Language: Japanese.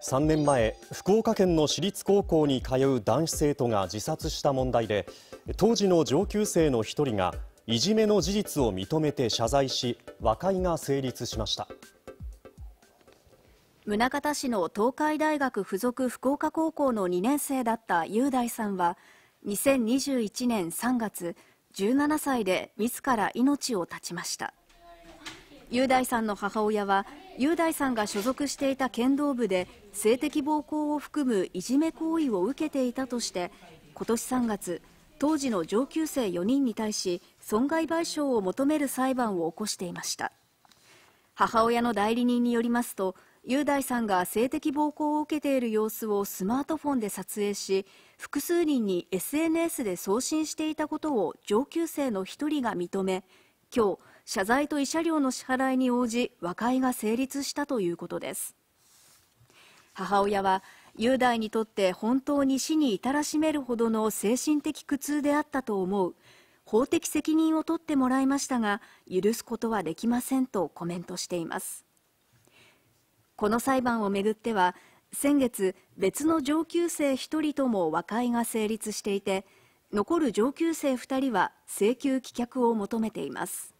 3年前福岡県の私立高校に通う男子生徒が自殺した問題で当時の上級生の1人がいじめの事実を認めて謝罪し和解が成立しました宗像市の東海大学附属福岡高校の2年生だった雄大さんは2021年3月17歳で自ら命を絶ちました。雄大さんの母親は雄大さんが所属していた剣道部で性的暴行を含むいじめ行為を受けていたとして今年3月当時の上級生4人に対し損害賠償を求める裁判を起こしていました母親の代理人によりますと雄大さんが性的暴行を受けている様子をスマートフォンで撮影し複数人に SNS で送信していたことを上級生の1人が認め今日謝罪と慰謝料の支払いに応じ和解が成立したということです母親は雄大にとって本当に死に至らしめるほどの精神的苦痛であったと思う法的責任を取ってもらいましたが許すことはできませんとコメントしていますこの裁判をめぐっては先月別の上級生1人とも和解が成立していて残る上級生2人は請求棄却を求めています。